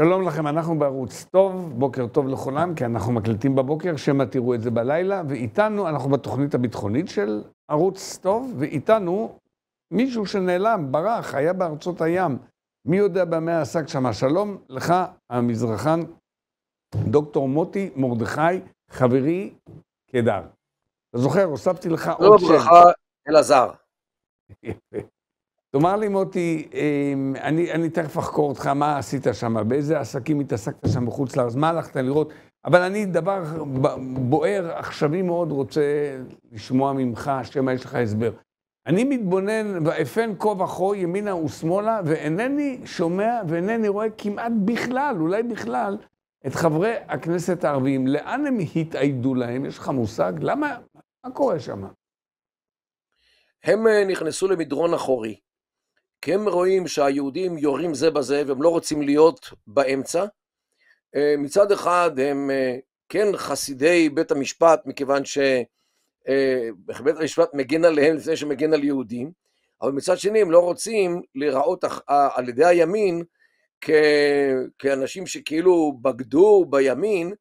שלום לכם, אנחנו בערוץ טוב, בוקר טוב לכולם, כי אנחנו מקליטים בבוקר, שמא תראו את זה בלילה, ואיתנו, אנחנו בתוכנית הביטחונית של ערוץ טוב, ואיתנו מישהו שנעלם, ברח, היה בארצות הים, מי יודע במה עסק שם. שלום לך, המזרחן, דוקטור מוטי מרדכי, חברי קדר. אתה זוכר, הוספתי לך עוד שם. לא ברכה, אלעזר. יפה. תאמר לי, מוטי, אמ, אני, אני תכף אחקור אותך, מה עשית שם, באיזה עסקים התעסקת שם בחוץ לארץ, מה הלכת לראות, אבל אני דבר בוער, עכשווי מאוד רוצה לשמוע ממך, שמא יש לך הסבר. אני מתבונן, ואפן כה וכה, ימינה ושמאלה, ואינני שומע ואינני רואה כמעט בכלל, אולי בכלל, את חברי הכנסת הערבים. לאן הם התאיידו להם? יש לך מושג? למה? מה קורה שם? הם אה, נכנסו למדרון אחורי. כי הם רואים שהיהודים יורים זה בזה והם לא רוצים להיות באמצע. אה, מצד אחד הם אה, כן חסידי בית המשפט, מכיוון שבית אה, המשפט מגן עליהם לפני שמגן על יהודים, אבל מצד שני הם לא רוצים להיראות על ידי הימין כ... כאנשים שכאילו בגדו בימין,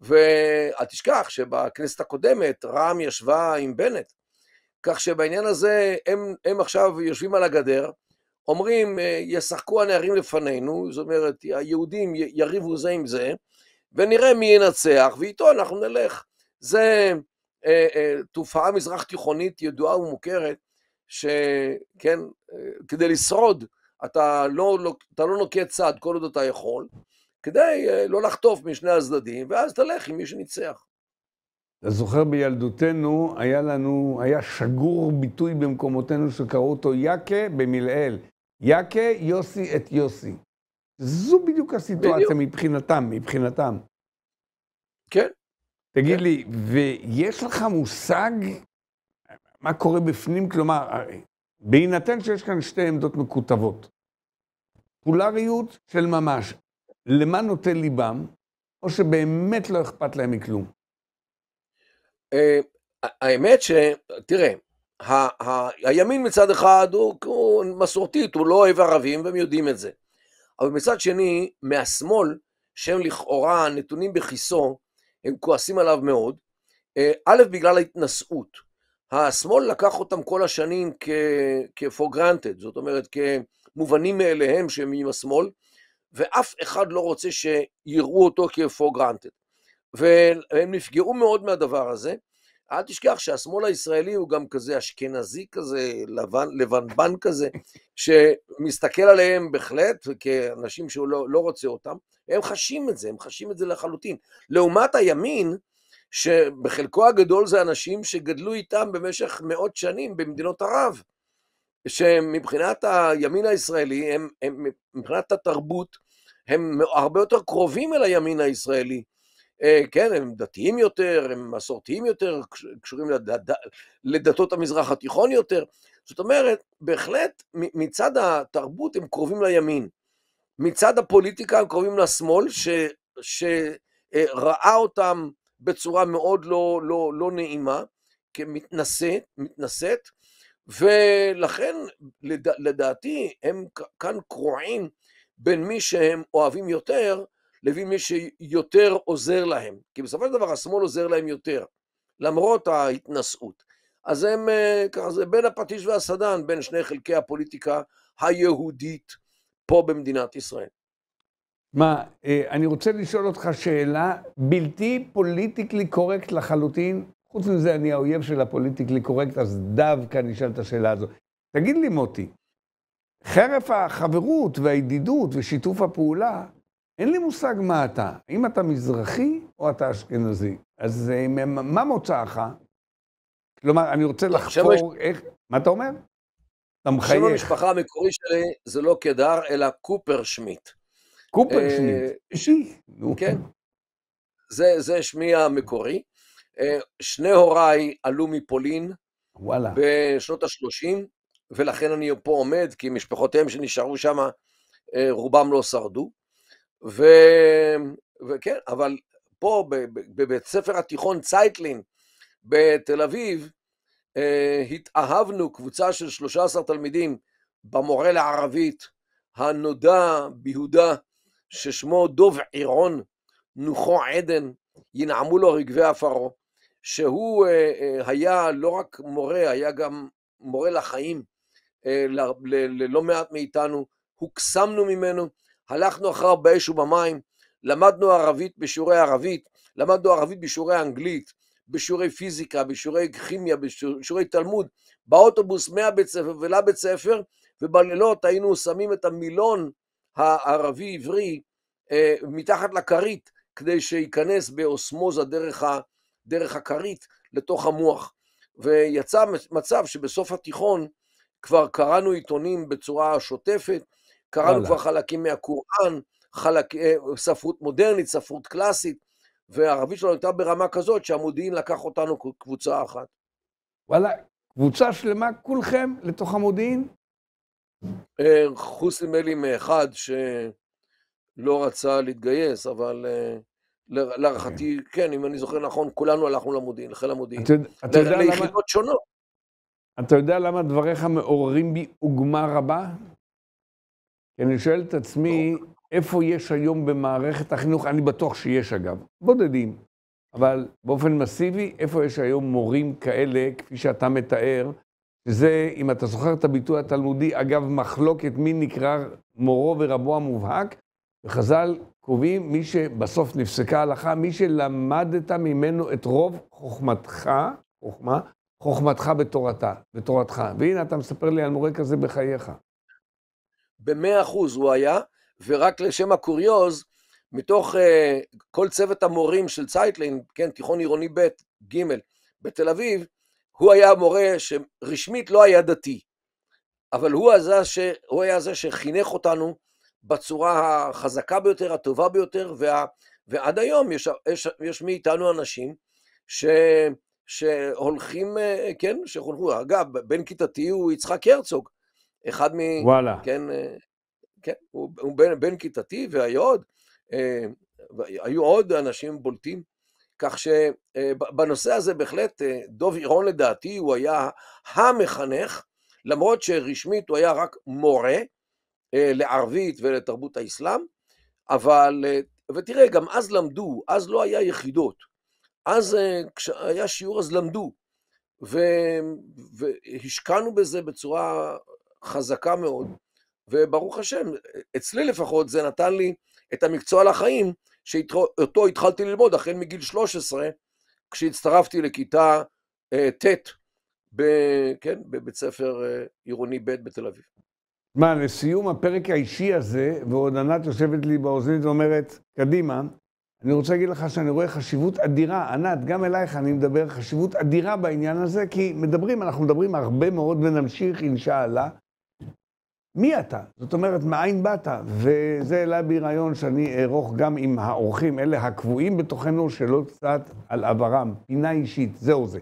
ואל תשכח שבכנסת הקודמת רע"מ ישבה עם בנט, כך שבעניין הזה הם, הם עכשיו יושבים על הגדר, אומרים, אה, ישחקו הנערים לפנינו, זאת אומרת, היהודים יריבו זה עם זה, ונראה מי ינצח, ואיתו אנחנו נלך. זה אה, אה, תופעה מזרח תיכונית ידועה ומוכרת, שכן, אה, כדי לשרוד, אתה לא, לא, אתה לא נוקט צעד כל עוד אתה יכול, כדי אה, לא לחטוף משני הצדדים, ואז תלך עם מי שניצח. אתה זוכר בילדותנו, היה לנו, היה שגור ביטוי במקומותינו שקראו אותו יאקה במילאל. יאקה, יוסי את יוסי. זו בדיוק הסיטואציה בדיוק. מבחינתם, מבחינתם. כן. תגיד כן. לי, ויש לך מושג מה קורה בפנים? כלומר, בהינתן שיש כאן שתי עמדות מקוטבות, פולריות של ממש, למה נוטה ליבם, או שבאמת לא אכפת להם מכלום? אה, האמת ש... תראה, ה- ה- הימין מצד אחד הוא, הוא מסורתית, הוא לא אוהב ערבים, והם יודעים את זה. אבל מצד שני, מהשמאל, שהם לכאורה נתונים בכיסו, הם כועסים עליו מאוד. אה, א', בגלל ההתנשאות. השמאל לקח אותם כל השנים כ-for granted, זאת אומרת, כמובנים מאליהם שהם עם השמאל, ואף אחד לא רוצה שיראו אותו כ-for granted. והם נפגעו מאוד מהדבר הזה, אל תשכח שהשמאל הישראלי הוא גם כזה אשכנזי כזה, לבן, לבנבן כזה, שמסתכל עליהם בהחלט כאנשים שהוא לא, לא רוצה אותם, הם חשים את זה, הם חשים את זה לחלוטין. לעומת הימין, שבחלקו הגדול זה אנשים שגדלו איתם במשך מאות שנים במדינות ערב, שמבחינת הימין הישראלי, הם, הם, מבחינת התרבות, הם הרבה יותר קרובים אל הימין הישראלי. אה, כן, הם דתיים יותר, הם מסורתיים יותר, קשורים לד... לדתות המזרח התיכון יותר. זאת אומרת, בהחלט מצד התרבות הם קרובים לימין. מצד הפוליטיקה הם קרובים לשמאל, ש... שראה אה, אותם בצורה מאוד לא, לא, לא נעימה, כמתנשאת, מתנשאת, ולכן לד... לדעתי הם כאן קרועים בין מי שהם אוהבים יותר לבין מי שיותר עוזר להם, כי בסופו של דבר השמאל עוזר להם יותר, למרות ההתנשאות. אז הם, אה, ככה זה בין הפטיש והסדן, בין שני חלקי הפוליטיקה היהודית פה במדינת ישראל. מה, אה, אני רוצה לשאול אותך שאלה בלתי פוליטיקלי קורקט לחלוטין, חוץ מזה אני האויב של הפוליטיקלי קורקט, אז דווקא נשאל את השאלה הזו. תגיד לי מוטי, חרף החברות והידידות ושיתוף הפעולה, אין לי מושג מה אתה, האם אתה מזרחי או אתה אשכנזי? אז אה, מה מוצאך? כלומר, אני רוצה לחפור לחקור איך... מה אתה אומר? אתה מחייך. שם המשפחה המקורי שלי זה לא קדר, אלא קופר שמיט. קופר אה, שמיט, אישי. כן. זה, זה שמי המקורי. אה, שני הוריי עלו מפולין. וואלה. בשנות ה-30, ולכן אני פה עומד, כי משפחותיהם שנשארו שם, רובם לא שרדו. ו... וכן, אבל פה בבית ספר התיכון צייטלין בתל אביב, אה, התאהבנו קבוצה של 13 תלמידים במורה לערבית הנודע ביהודה ששמו דוב עירון, נוחו עדן, ינעמו לו רגבי עפרו, שהוא אה, אה, היה לא רק מורה, היה גם מורה לחיים ללא מעט מאיתנו, הוקסמנו ממנו, הלכנו אחריו באש ובמים, למדנו ערבית בשיעורי ערבית, למדנו ערבית בשיעורי אנגלית, בשיעורי פיזיקה, בשיעורי כימיה, בשיעורי תלמוד, באוטובוס מהבית ספר ולבית ספר, ובלילות היינו שמים את המילון הערבי-עברי אה, מתחת לכרית, כדי שייכנס באוסמוזה דרך, ה, דרך הכרית לתוך המוח. ויצא מצב שבסוף התיכון כבר קראנו עיתונים בצורה שוטפת, קראנו כבר חלקים מהקוראן, חלק, אה, ספרות מודרנית, ספרות קלאסית, והערבית שלנו הייתה ברמה כזאת שהמודיעין לקח אותנו קבוצה אחת. וואלה, קבוצה שלמה כולכם לתוך המודיעין? אה, חוץ נדמה לי מאחד שלא רצה להתגייס, אבל אה, להערכתי, אוקיי. כן, אם אני זוכר נכון, כולנו הלכנו למודיעין, לחיל המודיעין. אתה יודע למה... ליחידות שונות. אתה יודע למה דבריך מעוררים בי עוגמה רבה? אני שואל את עצמי, איפה יש היום במערכת החינוך, אני בטוח שיש אגב, בודדים, אבל באופן מסיבי, איפה יש היום מורים כאלה, כפי שאתה מתאר, שזה, אם אתה זוכר את הביטוי התלמודי, אגב, מחלוקת מי נקרא מורו ורבו המובהק, וחז"ל קובעים מי שבסוף נפסקה ההלכה, מי שלמדת ממנו את רוב חוכמתך, חוכמה, חוכמתך בתורתה, בתורתך. והנה, אתה מספר לי על מורה כזה בחייך. במאה אחוז הוא היה, ורק לשם הקוריוז, מתוך uh, כל צוות המורים של צייטלין, כן, תיכון עירוני ב', ג', בתל אביב, הוא היה מורה שרשמית לא היה דתי, אבל הוא, הזה ש... הוא היה זה שחינך אותנו בצורה החזקה ביותר, הטובה ביותר, וה... ועד היום יש, יש, יש מאיתנו אנשים ש... שהולכים, אה, כן, שחונכו, אגב, בן כיתתי הוא יצחק הרצוג, אחד מ... וואלה. כן, אה, כן הוא, הוא בן, בן כיתתי, אה, והיו עוד, היו עוד אנשים בולטים, כך שבנושא אה, הזה בהחלט דוב עירון לדעתי הוא היה המחנך, למרות שרשמית הוא היה רק מורה לערבית ולתרבות האסלאם, אבל, ותראה, גם אז למדו, אז לא היה יחידות. אז כשהיה שיעור אז למדו, והשקענו בזה בצורה חזקה מאוד, וברוך השם, אצלי לפחות זה נתן לי את המקצוע לחיים, שאותו התחלתי ללמוד החל מגיל 13, כשהצטרפתי לכיתה אה, ט' ב, כן, בבית ספר אה, עירוני ב' בתל אביב. מה, לסיום הפרק האישי הזה, ועוד ענת יושבת לי באוזנית ואומרת, קדימה, אני רוצה להגיד לך שאני רואה חשיבות אדירה, ענת, גם אלייך אני מדבר, חשיבות אדירה בעניין הזה, כי מדברים, אנחנו מדברים הרבה מאוד ונמשיך, אינשאללה, מי אתה? זאת אומרת, מאין באת? וזה העלה בי רעיון שאני אערוך גם עם האורחים, אלה הקבועים בתוכנו, שלא קצת על עברם, פינה אישית, זהו זה.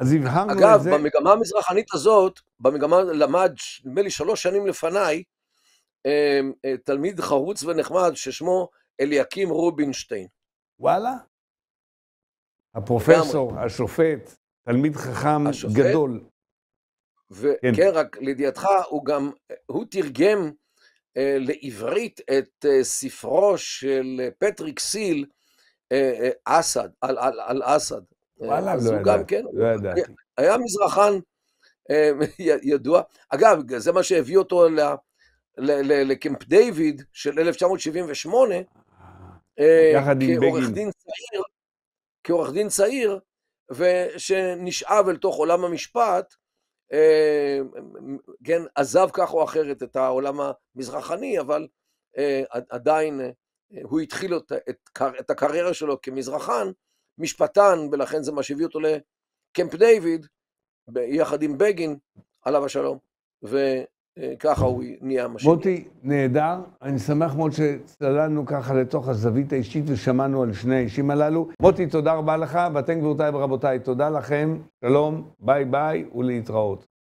אז הבהרנו את זה. אגב, במגמה המזרחנית הזאת, במגמה למד, נדמה לי, שלוש שנים לפניי, אה, אה, תלמיד חרוץ ונחמד ששמו אליקים רובינשטיין. וואלה? הפרופסור, השופט, תלמיד חכם השופט? גדול. כן. וכן, כן, רק לידיעתך, הוא גם, הוא תרגם אה, לעברית את אה, ספרו של אה, פטריק סיל, אה, אה, אסד, על, על, על אסד. וואלה, אז לא הוא ידע, גם כן, לא ידעתי. היה היה מזרחן אה, ידוע. אגב, זה מה שהביא אותו ל... ל, ל, לקמפ דיוויד של 1978, אה, כעורך דין צעיר, כעורך דין צעיר, ושנשאב אל תוך עולם המשפט, אה, כן, עזב כך או אחרת את העולם המזרחני, אבל אה, עדיין אה, הוא התחיל את את, את הקריירה שלו כמזרחן, משפטן, ולכן זה מה שהביא אותו לקמפ דיוויד, יחד עם בגין, עליו השלום, אה, ככה הוא נהיה מה שנהיה. מוטי, נהדר. אני שמח מאוד שצללנו ככה לתוך הזווית האישית ושמענו על שני האישים הללו. מוטי, תודה רבה לך, ואתם גבירותיי ורבותיי, תודה לכם, שלום, ביי ביי ולהתראות.